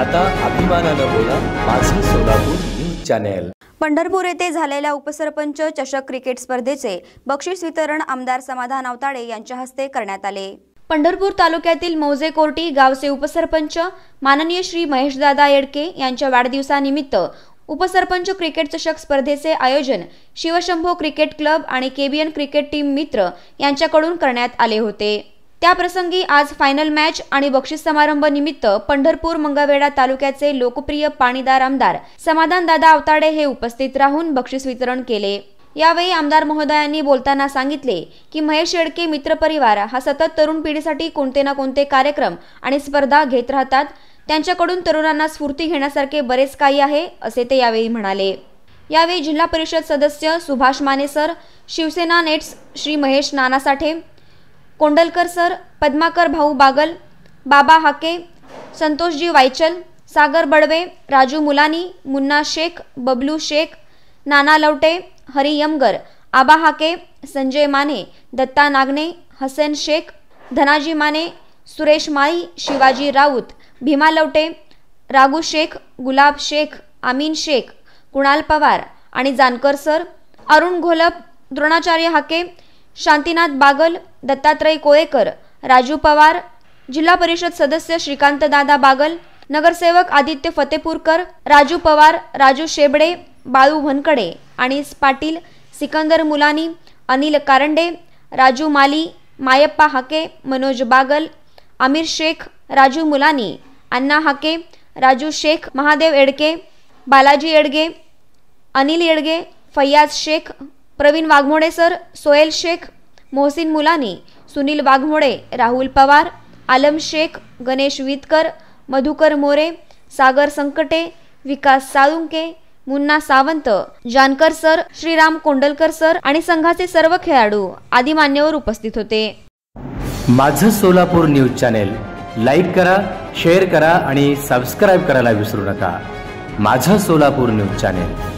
आता अभिमानानं बोला माझं सोलापूर न्यूज चॅनेल पंढरपूर येथे झालेल्या उपसरपंच चषक क्रिकेट स्पर्धेचे बक्षीस वितरण आमदार समाधान अवताडे यांच्या हस्ते करण्यात आले पंढरपूर तालुक्यातील मौजे कोर्टी गावचे उपसरपंच माननीय श्री महेशदादा येडके यांच्या वाढदिवसानिमित्त उपसरपंच क्रिकेट चषक स्पर्धेचे आयोजन शिवशंभो क्रिकेट क्लब आणि केबीएन क्रिकेट टीम मित्र यांच्याकडून करण्यात आले होते त्याप्रसंगी आज फायनल मॅच आणि बक्षीस समारंभ निमित्त पंढरपूर मंगळवेढा तालुक्याचे लोकप्रिय पाणीदार आमदार समाधान दादा अवताडे हे उपस्थित राहून बक्षीस वितरण केले यावेळी आमदार महोदयांनी बोलताना सांगितले की महेश येडके मित्रपरिवार हा सतत तरुण पिढीसाठी कोणते ना कोणते कार्यक्रम आणि स्पर्धा घेत राहतात त्यांच्याकडून तरुणांना स्फूर्ती घेण्यासारखे बरेच काही आहे असे ते यावेळी म्हणाले यावेळी जिल्हा परिषद सदस्य सुभाष माने सर शिवसेना नेट्स श्री महेश नानासाठे कोंडलकर सर पद्माकर भाऊ बागल बाबा हाके संतोषजी वायचल सागर बडवे राजू मुलानी मुन्ना शेख बबलू शेख नाना लवटे हरी यमगर आबा हाके संजय माने दत्ता नागने हसन शेख धनाजी माने सुरेश माळी शिवाजी राऊत भीमा लवटे रागू शेख गुलाब शेख आमीन शेख कुणाल पवार आणि जानकर सर अरुण घोलप द्रोणाचार्य हाके शांतीनाथ बागल दत्तात्रय कोळेकर राजू पवार जिल्हा परिषद सदस्य श्रीकांतदादा बागल नगरसेवक आदित्य फतेपूरकर राजू पवार राजू शेबडे बाळू भनकडे आणि Patil Sikandar Mulani Anil Karande Raju Mali Mayappa Hake Manoj Bagal Amir Shaikh Raju Mulani Anna Hake Raju Shaikh Mahadev Edke Balaji Edage Anil Edage Faiyaz Shaikh Pravin Waghmode sir Sohel Shaikh Mohsin Mulani Sunil Waghmode Rahul Pawar Alam Shaikh Ganesh Vitkar Madhukar More Sagar Sankate Vikas Salunke Munna Sawant Jankar sir Shriram Kondalkar sir आणि संघाचे सर्व खेळाडू आदी मान्यवर उपस्थित होते माझं सोलापूर न्यूज चॅनेल लाईक करा शेअर करा आणि सबस्क्राईब करायला विसरू नका माझं सोलापूर न्यूज चॅनेल